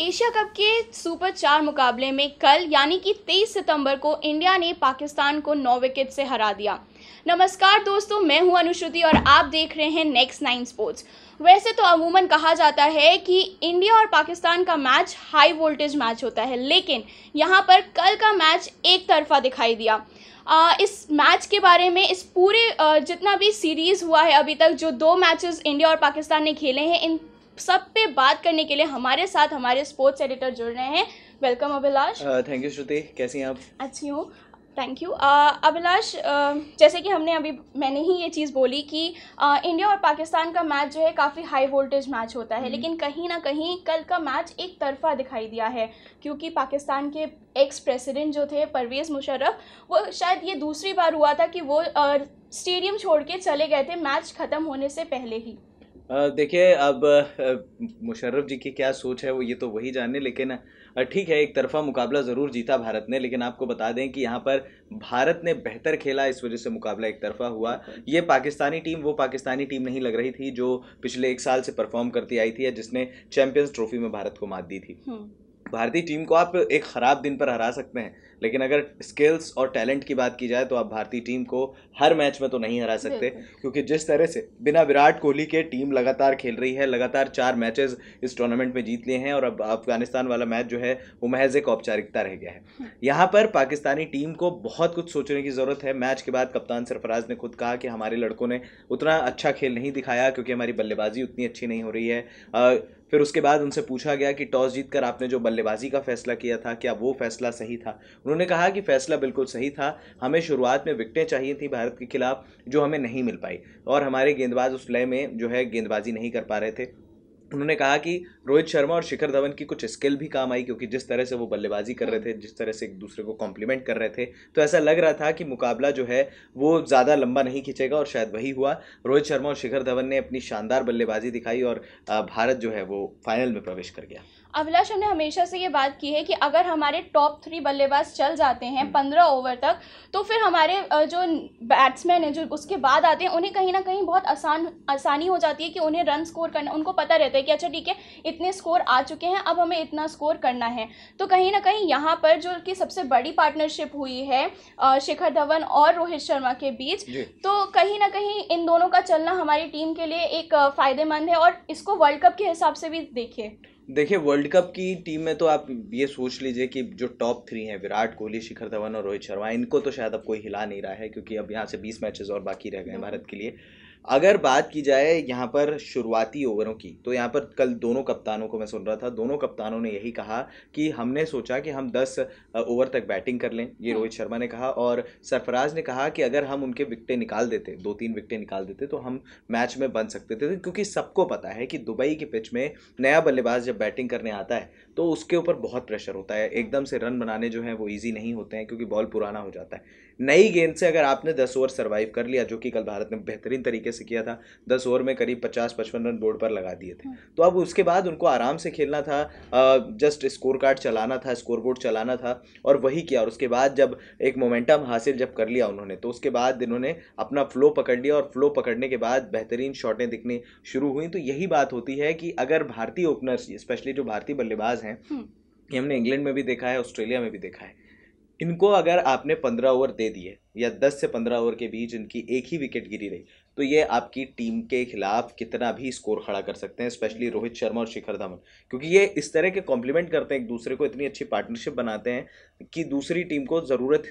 Asia cup के super चार मुकाबले में कल यानी कि 23 सितंबर को इंडिया ने पाकिस्तान को नौ विकेट से हरा दिया नमस्कार दोस्तों मैं हूं अनुश्रुति और आप देख रहे हैं नेक्स्ट नाइन स्पोर्ट्स वैसे तो अमूमन कहा जाता है कि इंडिया और पाकिस्तान का मैच हाई वोल्टेज मैच होता है लेकिन यहाँ पर कल का मैच एक तरफा दिखाई दिया आ, इस मैच के बारे में इस पूरे जितना भी सीरीज़ हुआ है अभी तक जो दो मैचेस इंडिया और पाकिस्तान ने खेले हैं इन सब पे बात करने के लिए हमारे साथ हमारे स्पोर्ट्स एडिटर जुड़ रहे हैं welcome Abhilash thank you Shruti कैसी हैं आप अच्छी हूँ थैंक यू अभिलाष जैसे कि हमने अभी मैंने ही ये चीज़ बोली कि uh, इंडिया और पाकिस्तान का मैच जो है काफ़ी हाई वोल्टेज मैच होता है हम्म। लेकिन कहीं ना कहीं कल का मैच एक तरफा दिखाई दिया है क्योंकि पाकिस्तान के एक्स प्रेसिडेंट जो थे परवेज़ मुशर्रफ वो शायद ये दूसरी बार हुआ था कि वो स्टेडियम uh, छोड़ के चले गए थे मैच ख़त्म होने से पहले ही देखिए अब मुशर्रफ जी की क्या सोच है वो ये तो वही जानने लेकिन ठीक है एक तरफा मुकाबला ज़रूर जीता भारत ने लेकिन आपको बता दें कि यहाँ पर भारत ने बेहतर खेला इस वजह से मुकाबला एक तरफा हुआ ये पाकिस्तानी टीम वो पाकिस्तानी टीम नहीं लग रही थी जो पिछले एक साल से परफॉर्म करती आई थी या जिसने चैंपियंस ट्रॉफी में भारत को मात दी थी हम्म। भारतीय टीम को आप एक ख़राब दिन पर हरा सकते हैं लेकिन अगर स्किल्स और टैलेंट की बात की जाए तो आप भारतीय टीम को हर मैच में तो नहीं हरा सकते क्योंकि जिस तरह से बिना विराट कोहली के टीम लगातार खेल रही है लगातार चार मैचेस इस टूर्नामेंट में जीत लिए हैं और अब अफगानिस्तान वाला मैच जो है वो महज एक औपचारिकता रह गया है हम्म। यहाँ पर पाकिस्तानी टीम को बहुत कुछ सोचने की ज़रूरत है मैच के बाद कप्तान सरफराज ने खुद कहा कि हमारे लड़कों ने उतना अच्छा खेल नहीं दिखाया क्योंकि हमारी बल्लेबाजी उतनी अच्छी नहीं हो रही है फिर उसके बाद उनसे पूछा गया कि टॉस जीतकर आपने जो बल्लेबाजी का फैसला किया था क्या वो फैसला सही था उन्होंने कहा कि फैसला बिल्कुल सही था हमें शुरुआत में विकटें चाहिए थी भारत के खिलाफ जो हमें नहीं मिल पाई और हमारे गेंदबाज उस लय में जो है गेंदबाजी नहीं कर पा रहे थे उन्होंने कहा कि रोहित शर्मा और शिखर धवन की कुछ स्किल भी काम आई क्योंकि जिस तरह से वो बल्लेबाजी कर रहे थे जिस तरह से एक दूसरे को कॉम्प्लीमेंट कर रहे थे तो ऐसा लग रहा था कि मुकाबला जो है वो ज़्यादा लंबा नहीं खींचेगा और शायद वही हुआ रोहित शर्मा और शिखर धवन ने अपनी शानदार बल्लेबाजी दिखाई और भारत जो है वो फाइनल में प्रवेश कर गया अभिलाष हमने हमेशा से ये बात की है कि अगर हमारे टॉप थ्री बल्लेबाज चल जाते हैं हम्म। पंद्रह ओवर तक तो फिर हमारे जो बैट्समैन हैं जो उसके बाद आते हैं उन्हें कहीं ना कहीं बहुत आसान आसानी हो जाती है कि उन्हें रन स्कोर करना उनको पता रहता है कि अच्छा ठीक है इतने स्कोर आ चुके हैं अब हमें इतना स्कोर करना है तो कहीं ना कहीं यहाँ पर जो कि सबसे बड़ी पार्टनरशिप हुई है शिखर धवन और रोहित शर्मा के बीच तो कहीं ना कहीं इन दोनों का चलना हमारी टीम के लिए एक फ़ायदेमंद है और इसको वर्ल्ड कप के हिसाब से भी देखिए देखिए वर्ल्ड कप की टीम में तो आप ये सोच लीजिए कि जो टॉप थ्री हैं विराट कोहली शिखर धवन और रोहित शर्मा इनको तो शायद अब कोई हिला नहीं रहा है क्योंकि अब यहाँ से बीस मैचेस और बाकी रह गए हैं हाँ। भारत के लिए अगर बात की जाए यहाँ पर शुरुआती ओवरों की तो यहाँ पर कल दोनों कप्तानों को मैं सुन रहा था दोनों कप्तानों ने यही कहा कि हमने सोचा कि हम 10 ओवर तक बैटिंग कर लें ये हाँ। रोहित शर्मा ने कहा और सरफराज ने कहा कि अगर हम उनके विकटें निकाल देते दो तीन विकटें निकाल देते तो हम मैच में बन सकते थे क्योंकि सबको पता है कि दुबई के पिच में नया बल्लेबाज जब बैटिंग करने आता है तो उसके ऊपर बहुत प्रेशर होता है एकदम से रन बनाने जो हैं वो ईजी नहीं होते हैं क्योंकि बॉल पुराना हो जाता है नई गेंद से अगर आपने दस ओवर सर्वाइव कर लिया जो कि कल भारत ने बेहतरीन तरीके से से किया था दस ओवर में करीब पचास पचपन रन बोर्ड पर लगा दिए थे हाँ। तो अब उसके बाद उनको आराम से खेलना था जस्ट स्कोर कार्ड चलाना था स्कोर बोर्ड चलाना था और वही किया और उसके बाद जब एक मोमेंटम हासिल जब कर लिया उन्होंने तो उसके बाद इन्होंने अपना फ्लो पकड़ लिया और फ्लो पकड़ने के बाद बेहतरीन शॉटें दिखनी शुरू हुई तो यही बात होती है कि अगर भारतीय ओपनर्स स्पेशली जो भारतीय बल्लेबाज हैं हाँ। ये हमने इंग्लैंड में भी देखा है ऑस्ट्रेलिया में भी देखा है इनको अगर आपने पंद्रह ओवर दे दिए या दस से पंद्रह ओवर के बीच इनकी एक ही विकेट गिरी रही तो ये आपकी टीम के खिलाफ कितना भी स्कोर खड़ा कर सकते हैं स्पेशली रोहित शर्मा और शिखर धवन क्योंकि ये इस तरह के कॉम्प्लीमेंट करते हैं एक दूसरे को इतनी अच्छी पार्टनरशिप बनाते हैं कि दूसरी टीम को ज़रूरत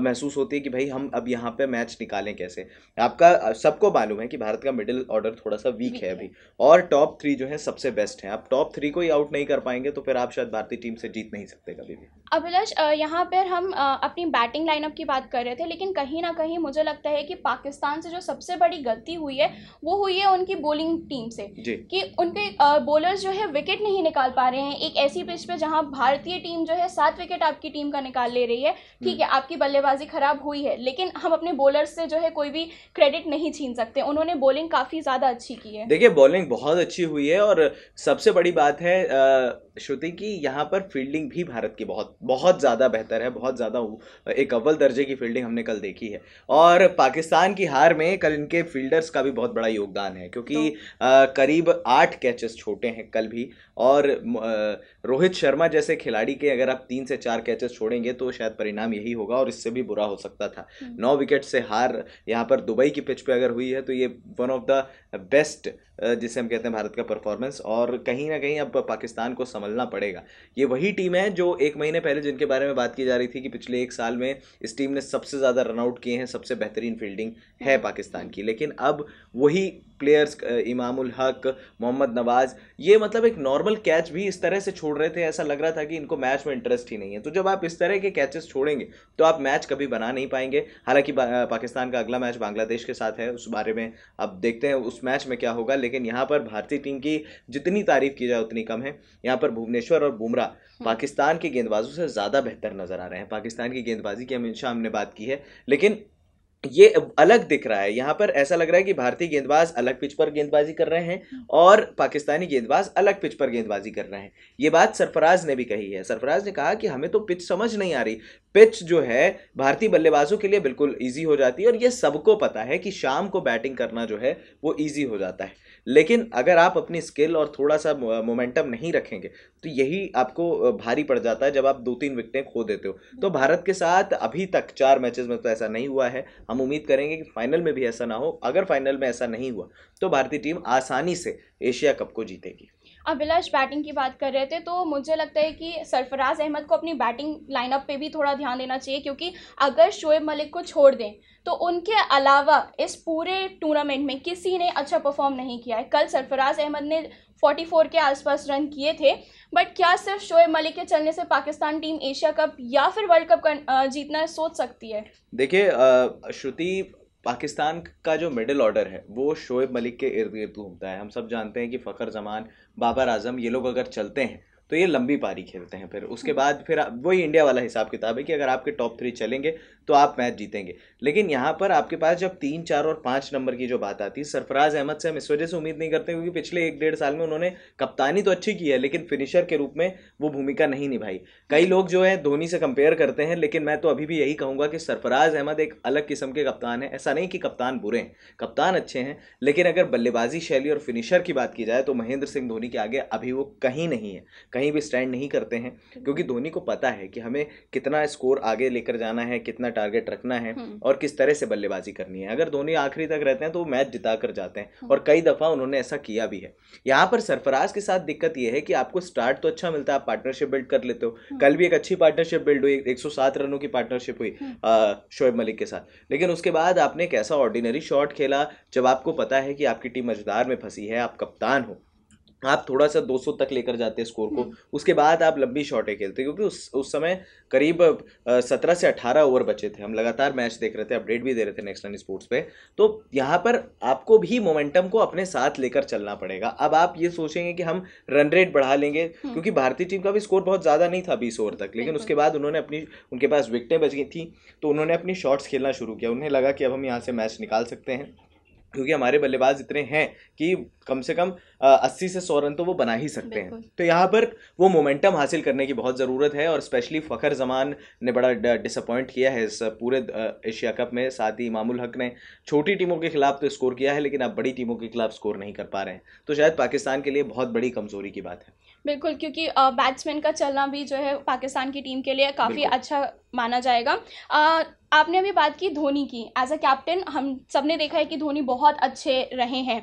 महसूस होती है कि भाई हम अब यहाँ पे मैच निकालें कैसे आपका सबको मालूम है कि भारत का मिडिल ऑर्डर थोड़ा सा वीक है अभी और टॉप थ्री जो है सबसे बेस्ट है आप टॉप थ्री को ही आउट नहीं कर पाएंगे तो फिर आप शायद भारतीय टीम से जीत नहीं सकते कभी भी अभिलाष यहाँ पर हम अपनी बैटिंग लाइनअप की बात कर रहे थे लेकिन कहीं ना कहीं मुझे लगता है कि पाकिस्तान से जो सबसे बड़ी गलती हुई है वो हुई है उनकी बॉलिंग टीम से कि उनके बॉलर्स जो है विकेट नहीं निकाल पा रहे हैं एक ऐसी पिच पे जहां भारतीय टीम जो है सात विकेट आपकी टीम का निकाल ले रही है ठीक है हम्म। आपकी बल्लेबाजी खराब हुई है लेकिन हम अपने बॉलर्स से जो है कोई भी क्रेडिट नहीं छीन सकते उन्होंने बॉलिंग काफ़ी ज़्यादा अच्छी की है देखिए बॉलिंग बहुत अच्छी हुई है और सबसे बड़ी बात है श्रुति की यहाँ पर फील्डिंग भी भारत की बहुत बहुत ज़्यादा बेहतर है बहुत ज़्यादा एक अव्वल दर्जे की फील्डिंग हमने कल देखी है और पाकिस्तान की हार में कल इनके फील्डर्स का भी बहुत बड़ा योगदान है क्योंकि तो, करीब आठ कैचेस छोटे हैं कल भी और रोहित शर्मा जैसे खिलाड़ी के अगर आप तीन से चार कैचेस छोड़ेंगे तो शायद परिणाम यही होगा और इससे भी बुरा हो सकता था हम्म। नौ विकेट से हार यहाँ पर दुबई की पिच पे अगर हुई है तो ये वन ऑफ द बेस्ट जिसे हम कहते हैं भारत का परफॉर्मेंस और कहीं ना कहीं अब पाकिस्तान को संभलना पड़ेगा ये वही टीम है जो एक महीने पहले जिनके बारे में बात की जा रही थी कि पिछले एक साल में इस टीम ने सबसे ज़्यादा रनआउट किए हैं सबसे बेहतरीन फील्डिंग है हम्म। पाकिस्तान की लेकिन अब वही प्लेयर्स इमामुल हक मोहम्मद नवाज ये मतलब एक नॉर्मल कैच भी इस तरह से छोड़ रहे थे ऐसा लग रहा था कि इनको मैच में इंटरेस्ट ही नहीं है तो जब आप इस तरह के कैचेस छोड़ेंगे तो आप मैच कभी बना नहीं पाएंगे हालांकि पाकिस्तान का अगला मैच बांग्लादेश के साथ है उस बारे में अब देखते हैं उस मैच में क्या होगा लेकिन यहाँ पर भारतीय टीम की जितनी तारीफ की जाए उतनी कम है यहाँ पर भुवनेश्वर और बुमराह हम्म। पाकिस्तान के गेंदबाजों से ज़्यादा बेहतर नजर आ रहे हैं पाकिस्तान की गेंदबाजी की हमेशा हमने बात की है लेकिन ये अलग दिख रहा है यहाँ पर ऐसा लग रहा है कि भारतीय गेंदबाज अलग पिच पर गेंदबाजी कर रहे हैं और पाकिस्तानी गेंदबाज अलग पिच पर गेंदबाजी कर रहे हैं ये बात सरफराज ने भी कही है सरफराज ने कहा कि हमें तो पिच समझ नहीं आ रही पिच जो है भारतीय बल्लेबाजों के लिए बिल्कुल ईजी हो जाती है और ये सबको पता है कि शाम को बैटिंग करना जो है वो ईजी हो जाता है लेकिन अगर आप अपनी स्किल और थोड़ा सा मोमेंटम नहीं रखेंगे तो यही आपको भारी पड़ जाता है जब आप दो तीन विकटें खो देते हो तो भारत के साथ अभी तक चार मैचेस में तो ऐसा नहीं हुआ है हम उम्मीद करेंगे कि फाइनल में भी ऐसा ना हो अगर फाइनल में ऐसा नहीं हुआ तो भारतीय टीम आसानी से एशिया कप को जीतेगी अभिलाष बैटिंग की बात कर रहे थे तो मुझे लगता है कि सरफराज अहमद को अपनी बैटिंग लाइनअप पे भी थोड़ा ध्यान देना चाहिए क्योंकि अगर शोएब मलिक को छोड़ दें तो उनके अलावा इस पूरे टूर्नामेंट में किसी ने अच्छा परफॉर्म नहीं किया है कल सरफराज अहमद ने 44 के आसपास रन किए थे बट क्या सिर्फ शोएब मलिक के चलने से पाकिस्तान टीम एशिया कप या फिर वर्ल्ड कप जीतना सोच सकती है देखिए श्रुति पाकिस्तान का जो मिडिल ऑर्डर है वो शोएब मलिक के इर्द गिर्द घूमता है हम सब जानते हैं कि फ़खर जमान बाबर आजम ये लोग अगर चलते हैं तो ये लंबी पारी खेलते हैं फिर उसके हम्म। बाद फिर वही इंडिया वाला हिसाब किताब है कि अगर आपके टॉप थ्री चलेंगे तो आप मैच जीतेंगे लेकिन यहाँ पर आपके पास जब तीन चार और पाँच नंबर की जो बात आती है सरफराज अहमद से हम इस वजह से उम्मीद नहीं करते क्योंकि पिछले एक डेढ़ साल में उन्होंने कप्तानी तो अच्छी की है लेकिन फिनिशर के रूप में वो भूमिका नहीं निभाई कई लोग जो है धोनी से कंपेयर करते हैं लेकिन मैं तो अभी भी यही कहूँगा कि सरफराज अहमद एक अलग किस्म के कप्तान है ऐसा नहीं कि कप्तान बुरे हैं कप्तान अच्छे हैं लेकिन अगर बल्लेबाजी शैली और फिनिशर की बात की जाए तो महेंद्र सिंह धोनी के आगे अभी वो कहीं नहीं है कहीं भी स्टैंड नहीं करते हैं क्योंकि हम्म। धोनी को पता है कि हमें कितना स्कोर आगे लेकर जाना है कितना टारगेट रखना है हम्म। और किस तरह से बल्लेबाजी करनी है अगर धोनी आखिरी तक रहते हैं तो मैच जिता कर जाते हैं हम्म। और कई दफ़ा उन्होंने ऐसा किया भी है यहाँ पर सरफराज के साथ दिक्कत यह है कि आपको स्टार्ट तो अच्छा मिलता है आप पार्टनरशिप बिल्ड कर लेते हो कल भी एक अच्छी पार्टनरशिप बिल्ड हुई एक रनों की पार्टनरशिप हुई शोएब मलिक के साथ लेकिन उसके बाद आपने एक ऐसा ऑर्डिनरी शॉट खेला जब आपको पता है कि आपकी टीम मजदार में फंसी है आप कप्तान हो आप थोड़ा सा 200 तक लेकर जाते हैं स्कोर को हम्म। उसके बाद आप लंबी शॉटें खेलते क्योंकि उस उस समय करीब सत्रह से अठारह ओवर बचे थे हम लगातार मैच देख रहे थे अपडेट भी दे रहे थे नेक्स्ट रन स्पोर्ट्स पे तो यहाँ पर आपको भी मोमेंटम को अपने साथ लेकर चलना पड़ेगा अब आप ये सोचेंगे कि हम रन रेट बढ़ा लेंगे हम्म। क्योंकि भारतीय टीम का भी स्कोर बहुत ज़्यादा नहीं था बीस ओवर तक लेकिन उसके बाद उन्होंने अपनी उनके पास विकटें बच गई थी तो उन्होंने अपनी शॉट्स खेलना शुरू किया उन्हें लगा कि अब हम यहाँ से मैच निकाल सकते हैं क्योंकि हमारे बल्लेबाज इतने हैं कि कम से कम अस्सी से सौ रन तो वो बना ही सकते हैं तो यहाँ पर वो मोमेंटम हासिल करने की बहुत ज़रूरत है और स्पेशली फ़खर जमान ने बड़ा डिसअपॉइंट किया है इस पूरे एशिया कप में साथ ही इमामुल हक ने छोटी टीमों के खिलाफ तो स्कोर किया है लेकिन अब बड़ी टीमों के खिलाफ स्कोर नहीं कर पा रहे हैं तो शायद पाकिस्तान के लिए बहुत बड़ी कमज़ोरी की बात है बिल्कुल क्योंकि बैट्समैन का चलना भी जो है पाकिस्तान की टीम के लिए काफ़ी अच्छा माना जाएगा आ, आपने अभी बात की धोनी की एज अ कैप्टन हम सब ने देखा है कि धोनी बहुत अच्छे रहे हैं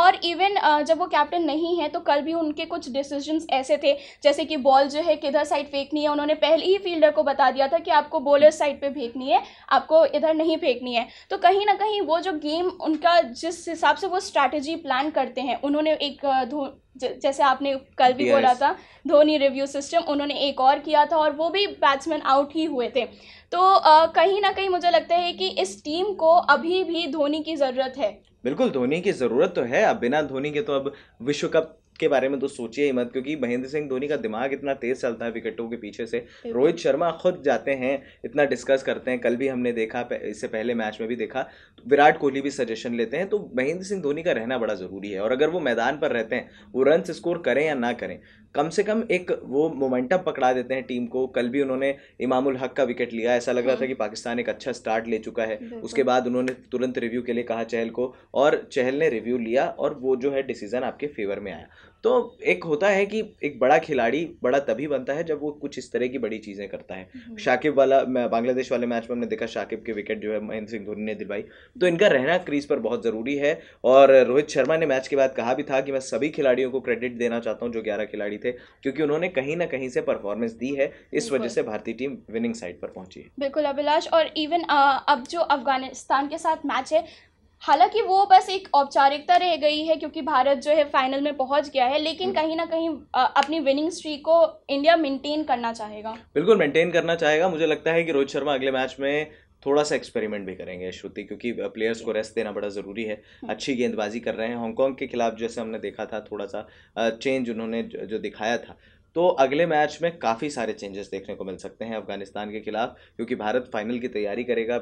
और इवन जब वो कैप्टन नहीं है तो कल भी उनके कुछ डिसीजंस ऐसे थे जैसे कि बॉल जो है किधर साइड फेंकनी है उन्होंने पहले ही फील्डर को बता दिया था कि आपको बॉलर साइड पे फेंकनी है आपको इधर नहीं फेंकनी है तो कहीं ना कहीं वो जो गेम उनका जिस हिसाब से वो स्ट्रैटेजी प्लान करते हैं उन्होंने एक धो जैसे आपने कल भी yes. बोला था धोनी रिव्यू सिस्टम उन्होंने एक और किया था और वो भी बैट्समैन आउट ही हुए थे तो कहीं ना कहीं मुझे लगता है कि इस टीम को अभी भी धोनी की ज़रूरत है बिल्कुल धोनी की ज़रूरत तो है अब बिना धोनी के तो अब विश्व कप के बारे में तो सोचिए ही मत क्योंकि महेंद्र सिंह धोनी का दिमाग इतना तेज चलता है विकेटों के पीछे से रोहित शर्मा खुद जाते हैं इतना डिस्कस करते हैं कल भी हमने देखा इससे पहले मैच में भी देखा विराट कोहली भी सजेशन लेते हैं तो महेंद्र सिंह धोनी का रहना बड़ा ज़रूरी है और अगर वो मैदान पर रहते हैं वो रन स्कोर करें या ना करें कम से कम एक वो मोमेंटम पकड़ा देते हैं टीम को कल भी उन्होंने इमामुल हक का विकेट लिया ऐसा लग रहा था कि हाँ। पाकिस्तान एक अच्छा स्टार्ट ले चुका है उसके बाद उन्होंने तुरंत रिव्यू के लिए कहा चहल को और चहल ने रिव्यू लिया और वो जो है डिसीजन आपके फेवर में आया तो एक होता है कि एक बड़ा खिलाड़ी बड़ा तभी बनता है जब वो कुछ इस तरह की बड़ी चीज़ें करता है हम्म। शाकिब वाला बांग्लादेश वाले मैच में हमने देखा शाकिब के विकेट जो है महेंद्र सिंह धोनी ने दिलवाई तो इनका रहना क्रीज पर बहुत ज़रूरी है और रोहित शर्मा ने मैच के बाद कहा भी था कि मैं सभी खिलाड़ियों को क्रेडिट देना चाहता हूँ जो ग्यारह खिलाड़ी थे क्योंकि उन्होंने कहीं ना कहीं से परफॉर्मेंस दी है इस वजह से भारतीय टीम विनिंग साइड पर पहुंची है बिल्कुल अभिलाष और इवन अब जो अफगानिस्तान के साथ मैच है हालांकि वो बस एक औपचारिकता रह गई है क्योंकि भारत जो है फाइनल में पहुंच गया है लेकिन हम्म। कहीं ना कहीं अपनी विनिंग स्ट्रीक को इंडिया मेंटेन करना चाहेगा बिल्कुल मेंटेन करना चाहेगा मुझे लगता है कि रोहित शर्मा अगले मैच में थोड़ा सा एक्सपेरिमेंट भी करेंगे श्रुति क्योंकि प्लेयर्स को रेस्ट देना बड़ा ज़रूरी है हम्म। अच्छी गेंदबाजी कर रहे हैं हांगकांग के खिलाफ जैसे हमने देखा था थोड़ा सा चेंज उन्होंने जो दिखाया था तो अगले मैच में काफ़ी सारे चेंजेस देखने को मिल सकते हैं अफगानिस्तान के खिलाफ क्योंकि भारत फाइनल की तैयारी करेगा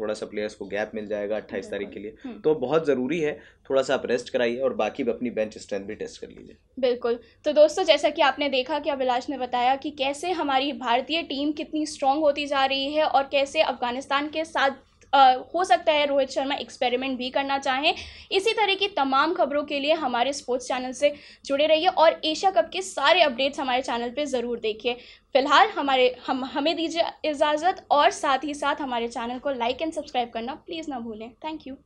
थोड़ा सा प्लेयर्स को गैप मिल जाएगा अट्ठाईस तारीख के लिए हम्म। तो बहुत ज़रूरी है थोड़ा सा आप रेस्ट कराइए और बाकी अपनी बेंच स्ट्रेंथ भी टेस्ट कर लीजिए बिल्कुल तो दोस्तों जैसा कि आपने देखा कि अभिलाष ने बताया कि कैसे हमारी भारतीय टीम कितनी स्ट्रांग होती जा रही है और कैसे अफगानिस्तान के साथ हो सकता है रोहित शर्मा एक्सपेरिमेंट भी करना चाहें इसी तरह की तमाम खबरों के लिए हमारे स्पोर्ट्स चैनल से जुड़े रहिए और एशिया कप के सारे अपडेट्स हमारे चैनल पर ज़रूर देखिए फिलहाल हमारे हम हमें दीजिए इजाज़त और साथ ही साथ हमारे चैनल को लाइक एंड सब्सक्राइब करना प्लीज़ ना भूलें थैंक यू